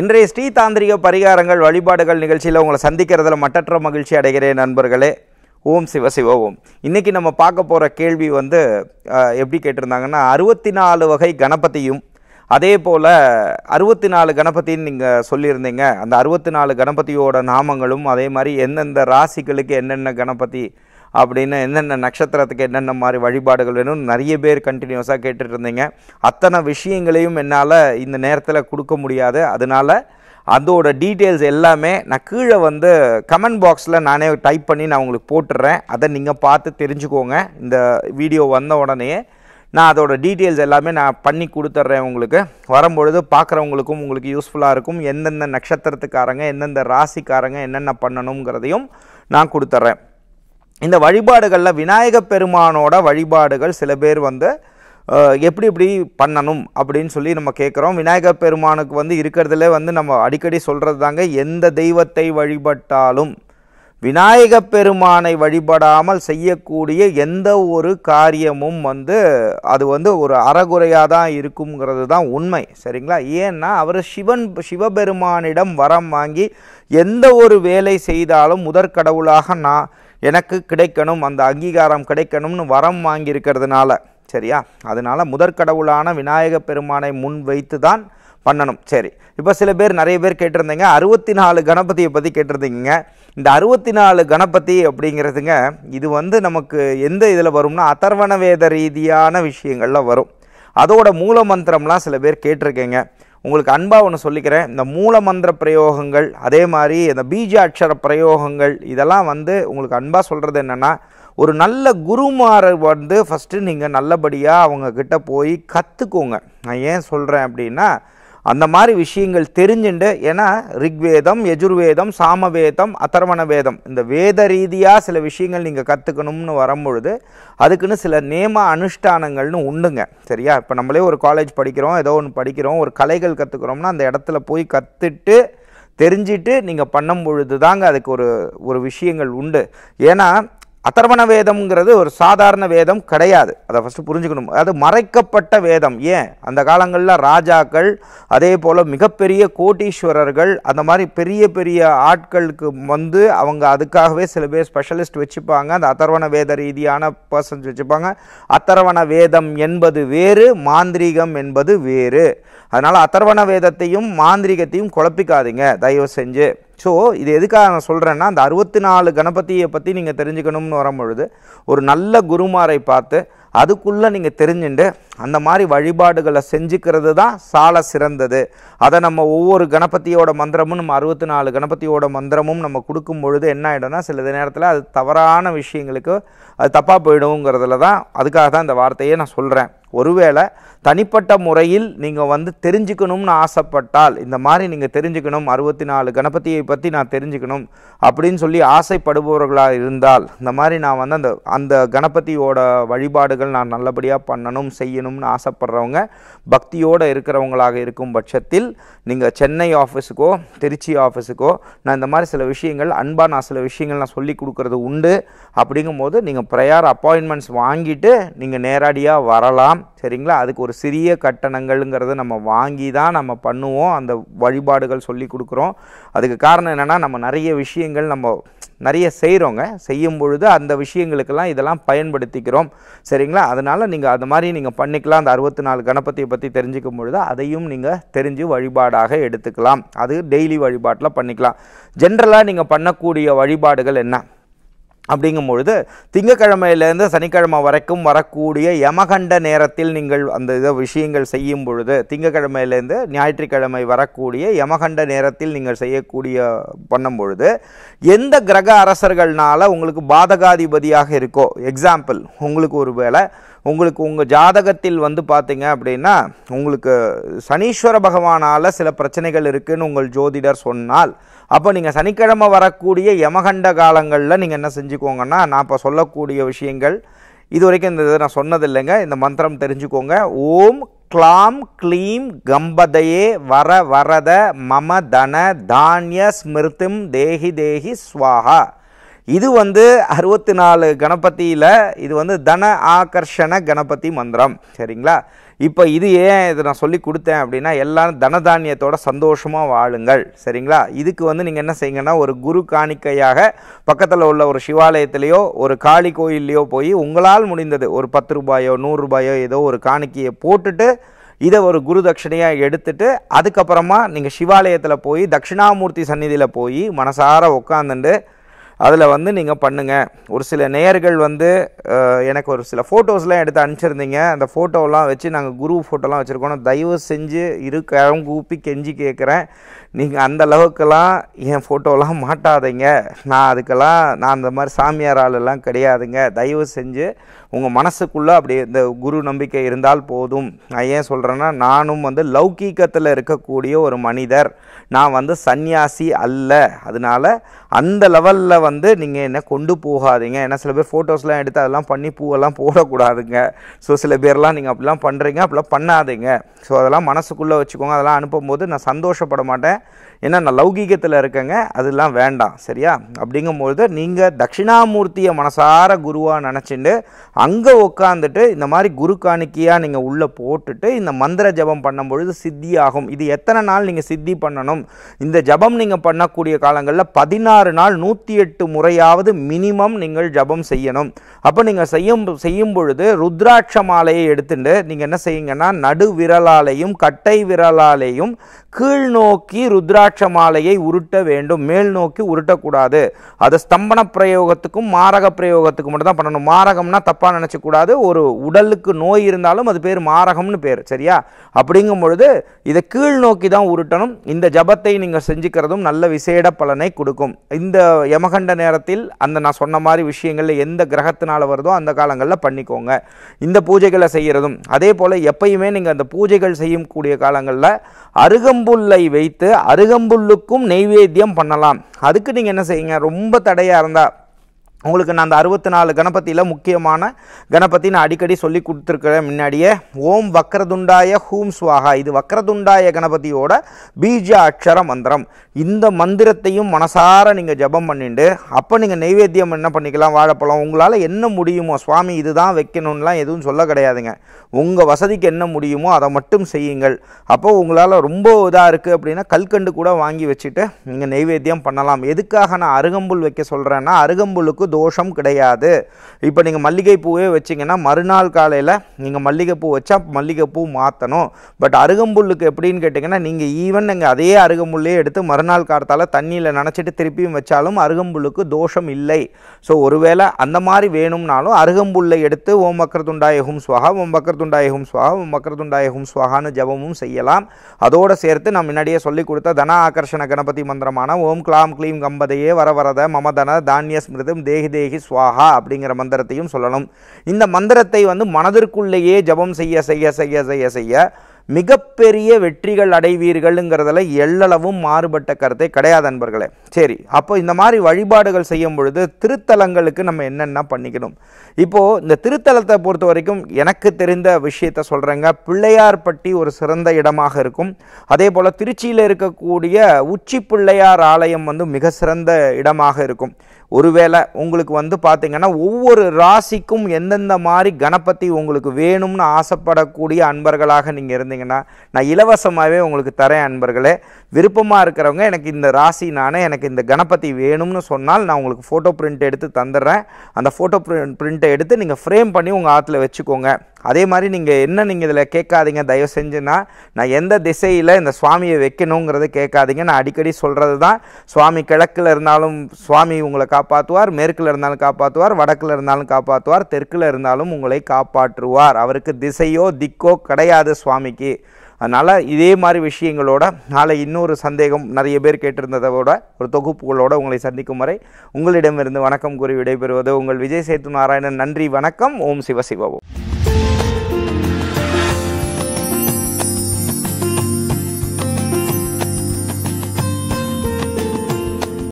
இன்றைய ஸ்ரீ தாந்திரிக பரிகாரங்கள் வழிபாடுகள் நிகழ்ச்சியில் உங்களை சந்திக்கிறதுல மட்டற்ற மகிழ்ச்சி அடைகிறேன் நண்பர்களே ஓம் சிவ சிவ ஓம் இன்றைக்கி நம்ம பார்க்க போகிற கேள்வி வந்து எப்படி கேட்டிருந்தாங்கன்னா அறுபத்தி நாலு வகை கணபதியும் அதே போல் அறுபத்தி நாலு கணபதின்னு நீங்கள் சொல்லியிருந்தீங்க அந்த அறுபத்தி நாலு கணபதியோட நாமங்களும் அதே மாதிரி எந்தெந்த ராசிகளுக்கு என்னென்ன கணபதி அப்படின்னு என்னென்ன நட்சத்திரத்துக்கு என்னென்ன மாதிரி வழிபாடுகள் வேணும் நிறைய பேர் கண்டினியூஸாக கேட்டுகிட்டு இருந்தீங்க அத்தனை விஷயங்களையும் என்னால் இந்த நேரத்தில் கொடுக்க முடியாது அதனால் அதோட டீட்டெயில்ஸ் எல்லாமே நான் கீழே வந்து கமெண்ட் பாக்ஸில் நானே டைப் பண்ணி நான் உங்களுக்கு போட்டுடுறேன் அதை நீங்கள் பார்த்து தெரிஞ்சுக்கோங்க இந்த வீடியோ வந்த உடனே நான் அதோட டீட்டெயில்ஸ் எல்லாமே நான் பண்ணி கொடுத்துட்றேன் உங்களுக்கு வரும்பொழுது பார்க்குறவங்களுக்கும் உங்களுக்கு யூஸ்ஃபுல்லாக இருக்கும் எந்தெந்த நட்சத்திரத்துக்காரங்க எந்தெந்த ராசிக்காரங்க என்னென்ன பண்ணணுங்கிறதையும் நான் கொடுத்துட்றேன் இந்த வழிபாடுகளில் விநாயக பெருமானோட வழிபாடுகள் சில பேர் வந்து எப்படி இப்படி பண்ணணும் அப்படின்னு சொல்லி நம்ம கேட்குறோம் விநாயகர் பெருமானுக்கு வந்து இருக்கிறதுல வந்து நம்ம அடிக்கடி சொல்கிறது தாங்க எந்த தெய்வத்தை வழிபட்டாலும் விநாயக பெருமானை வழிபடாமல் செய்யக்கூடிய எந்த ஒரு காரியமும் வந்து அது வந்து ஒரு அறகுறையாக தான் இருக்குங்கிறது தான் உண்மை சரிங்களா ஏன்னா அவர் சிவன் சிவபெருமானிடம் வரம் வாங்கி எந்த ஒரு வேலை செய்தாலும் முதற்கடவுளாக நான் எனக்கு கிடைக்கணும் அந்த அங்கீகாரம் கிடைக்கணும்னு வரம் வாங்கியிருக்கிறதுனால சரியா அதனால் முதற்கடவுளான விநாயக பெருமானை முன் வைத்து தான் பண்ணணும் சரி இப்போ சில பேர் நிறைய பேர் கேட்டிருந்தீங்க அறுபத்தி நாலு கணபதியை பற்றி கேட்டிருந்தீங்க இந்த அறுபத்தி நாலு கணபதி அப்படிங்கிறதுங்க இது வந்து நமக்கு எந்த இதில் வரும்னா அத்தர்வண வேத ரீதியான விஷயங்களில் வரும் அதோட மூல மந்திரம்லாம் சில பேர் கேட்டிருக்கேங்க உங்களுக்கு அன்பாக ஒன்று சொல்லிக்கிறேன் இந்த மூல மந்திர பிரயோகங்கள் அதே மாதிரி இந்த பீஜ அக்ஷர பிரயோகங்கள் இதெல்லாம் வந்து உங்களுக்கு அன்பாக சொல்கிறது என்னென்னா ஒரு நல்ல குருமாரை வந்து ஃபஸ்ட்டு நீங்கள் நல்லபடியாக அவங்கக்கிட்ட போய் கற்றுக்கோங்க நான் ஏன் சொல்கிறேன் அப்படின்னா அந்த மாதிரி விஷயங்கள் தெரிஞ்சுண்டு ஏன்னா ரிக்வேதம் எஜுர்வேதம் சாமவேதம் அத்தர்மண வேதம் இந்த வேத ரீதியாக சில விஷயங்கள் நீங்கள் கற்றுக்கணும்னு வரும்பொழுது அதுக்குன்னு சில நேம அனுஷ்டானங்கள்னு உண்டுங்க சரியா இப்போ நம்மளே ஒரு காலேஜ் படிக்கிறோம் ஏதோ ஒன்று படிக்கிறோம் ஒரு கலைகள் கற்றுக்கிறோம்னா அந்த இடத்துல போய் கற்றுட்டு தெரிஞ்சிட்டு நீங்கள் பண்ணும் பொழுது தாங்க அதுக்கு ஒரு ஒரு விஷயங்கள் உண்டு ஏன்னா அதர்வண வேதம்ங்கிறது ஒரு சாதாரண வேதம் கிடையாது அதை ஃபஸ்ட்டு புரிஞ்சுக்கணும் அது மறைக்கப்பட்ட வேதம் ஏன் அந்த காலங்களில் ராஜாக்கள் அதே போல் மிகப்பெரிய கோட்டீஸ்வரர்கள் அந்த மாதிரி பெரிய பெரிய ஆட்களுக்கு வந்து அவங்க அதுக்காகவே சில பேர் ஸ்பெஷலிஸ்ட் வச்சுப்பாங்க அந்த அத்தர்வண வேத ரீதியான பர்சன்ஸ் வச்சுப்பாங்க அத்தர்வண வேதம் என்பது வேறு மாந்திரீகம் என்பது வேறு அதனால் அத்தர்வண வேதத்தையும் மாந்திரிகத்தையும் குழப்பிக்காதீங்க தயவு செஞ்சு ஸோ இது எதுக்காக நான் சொல்கிறேன்னா அந்த அறுபத்தி நாலு கணபதியை பற்றி நீங்கள் தெரிஞ்சுக்கணும்னு வரும்பொழுது ஒரு நல்ல குருமாரை பார்த்து அதுக்குள்ளே நீங்கள் தெரிஞ்சுட்டு அந்த மாதிரி வழிபாடுகளை செஞ்சுக்கிறது தான் சால சிறந்தது அதை நம்ம ஒவ்வொரு கணபதியோட மந்திரமும் நம்ம அறுபத்தி நாலு கணபதியோட மந்திரமும் நம்ம கொடுக்கும் பொழுது என்ன ஆகிடும்னா சில நேரத்தில் அது தவறான விஷயங்களுக்கு அது தப்பாக போயிடுங்கிறதுல தான் அதுக்காக தான் இந்த வார்த்தையை நான் சொல்கிறேன் ஒருவேளை தனிப்பட்ட முறையில் நீங்கள் வந்து தெரிஞ்சுக்கணும்னு ஆசைப்பட்டால் இந்த மாதிரி நீங்கள் தெரிஞ்சுக்கணும் அறுபத்தி நாலு கணபதியை பற்றி நான் தெரிஞ்சுக்கணும் அப்படின்னு சொல்லி ஆசைப்படுபவர்களாக இருந்தால் இந்த மாதிரி நான் வந்து அந்த அந்த கணபதியோட வழிபாடுகள் நான் நல்லபடியாக பண்ணணும் செய்யணும் செய்யணும்னு ஆசைப்படுறவங்க பக்தியோடு இருக்கிறவங்களாக இருக்கும் பட்சத்தில் நீங்கள் சென்னை ஆஃபீஸுக்கோ திருச்சி ஆஃபீஸுக்கோ நான் இந்த மாதிரி சில விஷயங்கள் அன்பாக நான் சில விஷயங்கள் நான் சொல்லி கொடுக்குறது உண்டு அப்படிங்கும் போது நீங்கள் ப்ரையார் அப்பாயின்மெண்ட்ஸ் வாங்கிட்டு நீங்கள் நேரடியாக வரலாம் சரிங்களா அதுக்கு ஒரு சிறிய கட்டணங்கள்ங்கிறது நம்ம வாங்கி தான் நம்ம பண்ணுவோம் அந்த வழிபாடுகள் சொல்லி கொடுக்குறோம் அதுக்கு காரணம் என்னென்னா நம்ம நிறைய விஷயங்கள் நம்ம நிறைய செய்கிறோங்க செய்யும் பொழுது அந்த விஷயங்களுக்கெல்லாம் இதெல்லாம் பயன்படுத்திக்கிறோம் சரிங்களா அதனால் நீங்கள் அது மாதிரி நீங்கள் பண்ணிக்கலாம் அந்த அறுபத்தி நாலு கணபதியை பற்றி தெரிஞ்சுக்கும் பொழுது அதையும் நீங்கள் தெரிஞ்சு வழிபாடாக எடுத்துக்கலாம் அது டெய்லி வழிபாட்டில் பண்ணிக்கலாம் ஜென்ரலாக நீங்கள் பண்ணக்கூடிய வழிபாடுகள் என்ன அப்படிங்கும் பொழுது திங்கக்கிழமையிலேருந்து சனிக்கிழமை வரைக்கும் வரக்கூடிய யமகண்ட நேரத்தில் நீங்கள் அந்த இதை விஷயங்கள் செய்யும் பொழுது திங்கக்கிழமையிலேருந்து ஞாயிற்றுக்கிழமை வரக்கூடிய யமகண்ட நேரத்தில் நீங்கள் செய்யக்கூடிய பண்ணும் பொழுது எந்த கிரக அரசர்கள்னால் உங்களுக்கு பாதகாதிபதியாக இருக்கோ எக்ஸாம்பிள் உங்களுக்கு ஒரு உங்களுக்கு உங்கள் ஜாதகத்தில் வந்து பார்த்தீங்க அப்படின்னா உங்களுக்கு சனீஸ்வர பகவானால் சில பிரச்சனைகள் இருக்குதுன்னு உங்கள் ஜோதிடர் சொன்னால் அப்போ நீங்கள் சனிக்கிழமை வரக்கூடிய யமகண்ட காலங்களில் நீங்கள் என்ன செஞ்சுக்கோங்கன்னா நான் இப்போ சொல்லக்கூடிய விஷயங்கள் இது வரைக்கும் இந்த இதை நான் சொன்னதில்லைங்க இந்த மந்திரம் தெரிஞ்சுக்கோங்க ஓம் க்ளாம் க்ளீம் கம்பதையே வர வரத மம தன தானிய ஸ்மிருதிம் தேகி தேகி ஸ்வாகா இது வந்து அறுபத்தி நாலு கணபதியில் இது வந்து தன ஆகர்ஷண கணபதி மந்திரம் சரிங்களா இப்போ இது ஏன் இதை நான் சொல்லி கொடுத்தேன் அப்படின்னா எல்லாரும் தனதானியத்தோட சந்தோஷமாக வாழுங்கள் சரிங்களா இதுக்கு வந்து நீங்கள் என்ன செய்யுங்கன்னா ஒரு குரு காணிக்கையாக பக்கத்தில் உள்ள ஒரு சிவாலயத்திலேயோ ஒரு காளி கோயில்லையோ போய் உங்களால் முடிந்தது ஒரு பத்து ரூபாயோ நூறுரூபாயோ ஏதோ ஒரு காணிக்கையை போட்டுட்டு இதை ஒரு குரு தட்சிணையாக எடுத்துட்டு அதுக்கப்புறமா நீங்கள் சிவாலயத்தில் போய் தட்சிணாமூர்த்தி சந்நிதியில் போய் மனசார உட்காந்துட்டு அதில் வந்து நீங்கள் பண்ணுங்கள் ஒரு சில நேயர்கள் வந்து எனக்கு ஒரு சில ஃபோட்டோஸ்லாம் எடுத்து அனுப்பிச்சிருந்தீங்க அந்த ஃபோட்டோலாம் வச்சு நாங்கள் குரு ஃபோட்டோலாம் வச்சுருக்கோம் தயவு செஞ்சு இருக்க கூப்பி கெஞ்சி கேட்குறேன் நீங்கள் அந்த அளவுக்கெல்லாம் என் ஃபோட்டோலாம் மாட்டாதீங்க நான் அதுக்கெல்லாம் நான் அந்த மாதிரி சாமியார் ஆளெல்லாம் கிடையாதுங்க தயவு செஞ்சு உங்கள் மனசுக்குள்ளே அப்படி இந்த குரு நம்பிக்கை இருந்தால் போதும் நான் ஏன் சொல்கிறேன்னா நானும் வந்து லௌகீகத்தில் இருக்கக்கூடிய ஒரு மனிதர் நான் வந்து சன்னியாசி அல்ல அதனால் அந்த லெவலில் வந்து நீங்கள் என்ன கொண்டு போகாதீங்க ஏன்னா சில பேர் ஃபோட்டோஸ்லாம் எடுத்து அதெல்லாம் பண்ணி பூவெல்லாம் போடக்கூடாதுங்க ஸோ சில பேர்லாம் நீங்கள் அப்படிலாம் பண்ணுறீங்க அப்படிலாம் பண்ணாதீங்க ஸோ அதெல்லாம் மனசுக்குள்ளே வச்சுக்கோங்க அதெல்லாம் அனுப்பும்போது நான் சந்தோஷப்பட மாட்டேன் ஏன்னா நான் லௌகீகத்தில் இருக்கேங்க அதெல்லாம் வேண்டாம் சரியா அப்படிங்கும்பொழுது நீங்கள் தட்சிணாமூர்த்தியை மனசார குருவாக நினச்சிட்டு அங்கே உட்காந்துட்டு இந்த மாதிரி குரு காணிக்கையாக நீங்கள் உள்ளே போட்டுட்டு இந்த மந்திர ஜபம் பண்ணும்பொழுது சித்தி ஆகும் இது எத்தனை நாள் நீங்கள் சித்தி பண்ணணும் இந்த ஜபம் நீங்கள் பண்ணக்கூடிய காலங்களில் பதினாறு நாள் நூற்றி எட்டு முறையாவது மினிமம் நீங்கள் ஜபம் செய்யணும் அப்போ நீங்கள் செய்யும் செய்யும் பொழுது ருத்ராட்ச மாலையை எடுத்துட்டு நீங்கள் என்ன செய்யுங்கன்னா நடு விரலாலையும் கட்டை விரலாலையும் நோக்கி ருத்ராட்ச மாலையை உருட்ட வேண்டும் மேல் நோக்கி உருட்டக்கூடாது அது ஸ்தம்பன பிரயோகத்துக்கும் மாரக பிரயோகத்துக்கும் மட்டும் தான் பண்ணணும் மாரகம்னா தப்பாக நினச்சக்கூடாது ஒரு உடலுக்கு நோய் இருந்தாலும் அது பேர் மாரகம்னு பேர் சரியா அப்படிங்கும் பொழுது இதை கீழ் நோக்கி தான் உருட்டணும் இந்த ஜபத்தை நீங்கள் செஞ்சுக்கிறதும் நல்ல விசேட பலனை கொடுக்கும் இந்த யமகண்ட நேரத்தில் அந்த நான் சொன்ன மாதிரி விஷயங்களில் எந்த கிரகத்தினால் வருதோ அந்த காலங்களில் பண்ணிக்கோங்க இந்த பூஜைகளை செய்கிறதும் அதே போல் எப்பயுமே நீங்கள் அந்த பூஜைகள் செய்யக்கூடிய காலங்களில் அருகம்புல்லை வைத்து அருகம்புல்லுக்கும் நெய்வேத்தியம் பண்ணலாம் அதுக்கு நீங்கள் என்ன செய்யுங்க ரொம்ப தடையாக இருந்தால் உங்களுக்கு நான் அந்த அறுபத்தி நாலு கணபதியில் முக்கியமான கணபதி நான் அடிக்கடி சொல்லி கொடுத்துருக்கிறேன் முன்னாடியே ஓம் வக்ரதுண்டாய ஹூம் சுவாகா இது வக்ரதுண்டாய கணபதியோட பீஜ அக்ஷர மந்திரம் இந்த மந்திரத்தையும் மனசார நீங்கள் ஜபம் பண்ணிட்டு அப்போ நீங்கள் நைவேத்தியம் என்ன பண்ணிக்கலாம் வாழைப்பழம் உங்களால் என்ன முடியுமோ சுவாமி இதுதான் வைக்கணும்லாம் எதுவும் சொல்ல கிடையாதுங்க உங்கள் வசதிக்கு என்ன முடியுமோ அதை மட்டும் செய்யுங்கள் அப்போது உங்களால் ரொம்ப இதாக இருக்குது அப்படின்னா கல்கண்டு கூட வாங்கி வச்சுட்டு நீங்கள் நைவேத்தியம் பண்ணலாம் எதுக்காக நான் அருகம்புல் வைக்க சொல்கிறேன்னா அருகம்புலுக்கு தோஷம் கிடையாது இப்போ நீங்கள் மல்லிகைப்பூவே வச்சிங்கன்னா மறுநாள் காலையில் நீங்கள் மல்லிகைப்பூ வச்சா மல்லிகைப்பூ மாற்றணும் பட் அருகம்புல்லுக்கு எப்படின்னு கேட்டிங்கன்னா நீங்கள் ஈவன் நீங்கள் அதே அருகம்புல்லையே எடுத்து மறுநாள் காலத்தால் தண்ணியில் நினச்சிட்டு திருப்பியும் வச்சாலும் அருகம்புல்லுக்கு தோஷம் இல்லை ஸோ ஒருவேளை அந்த மாதிரி வேணும்னாலும் அருகம்புல்லை எடுத்து ஓம் வக்கரதுண்டாயகும் ஸ்வஹா ஓம் வக்கரதுண்டாயகும் ஸ்வஹா ஓம் வக்கரதுண்டாயகும் ஸ்வஹான்னு ஜபமும் செய்யலாம் அதோடு சேர்த்து நான் முன்னாடியே சொல்லி கொடுத்த தன ஆகர்ஷண கணபதி மந்திரமான ஓம் கிளாம் க்ளீம் கம்பதையே வரவரத மமதன தானிய ஸ்மிருதம் தே தேகி தேகி சுவாகா அப்படிங்கிற மந்திரத்தையும் சொல்லணும் இந்த மந்திரத்தை வந்து மனதிற்குள்ளேயே ஜபம் செய்ய செய்ய செய்ய செய்ய செய்ய மிகப்பெரிய வெற்றிகள் அடைவீர்கள்ங்கிறதுல எல்லளவும் மாறுபட்ட கருத்தை கிடையாது அன்பர்களே சரி அப்போ இந்த மாதிரி வழிபாடுகள் செய்யும் பொழுது திருத்தலங்களுக்கு நம்ம என்னென்ன பண்ணிக்கணும் இப்போது இந்த திருத்தலத்தை பொறுத்த வரைக்கும் எனக்கு தெரிந்த விஷயத்த சொல்கிறேங்க பிள்ளையார்பட்டி ஒரு சிறந்த இடமாக இருக்கும் அதே போல் திருச்சியில் இருக்கக்கூடிய உச்சி பிள்ளையார் ஆலயம் வந்து மிக சிறந்த இடமாக இருக்கும் ஒருவேளை உங்களுக்கு வந்து பார்த்திங்கன்னா ஒவ்வொரு ராசிக்கும் எந்தெந்த மாதிரி கணபதி உங்களுக்கு வேணும்னு ஆசைப்படக்கூடிய அன்பர்களாக நீங்கள் இருந்தீங்க இருந்தீங்கன்னா நான் இலவசமாகவே உங்களுக்கு தரேன் அன்பர்களே விருப்பமாக இருக்கிறவங்க எனக்கு இந்த ராசி நான் எனக்கு இந்த கணபதி வேணும்னு சொன்னால் நான் உங்களுக்கு ஃபோட்டோ பிரிண்ட் எடுத்து தந்துடுறேன் அந்த ஃபோட்டோ பிரிண்ட் பிரிண்ட்டை எடுத்து நீங்கள் ஃப்ரேம் பண்ணி உங்கள் ஆற்றுல வச்சுக்கோங்க அதே மாதிரி நீங்கள் என்ன நீங்கள் இதில் கேட்காதீங்க தயவு செஞ்சுன்னா நான் எந்த திசையில் இந்த சுவாமியை வைக்கணுங்கிறத கேட்காதீங்க நான் அடிக்கடி சொல்கிறது தான் சுவாமி கிழக்கில் இருந்தாலும் சுவாமி உங்களை காப்பாற்றுவார் மேற்கில் இருந்தாலும் காப்பாற்றுவார் வடக்கில் இருந்தாலும் காப்பாற்றுவார் தெற்கில் இருந்தாலும் உங்களை காப்பாற்றுவார் அவருக்கு திசையோ திக்கோ கிடையாது சுவாமிக்கு அதனால் இதே மாதிரி விஷயங்களோட நாளை இன்னொரு சந்தேகம் நிறைய பேர் கேட்டிருந்ததோட ஒரு தொகுப்புகளோடு உங்களை சந்திக்கும் வரை உங்களிடமிருந்து வணக்கம் கூறி விடைபெறுவது உங்கள் விஜய் சேத்து நாராயணன் நன்றி வணக்கம் ஓம் சிவசிவோம்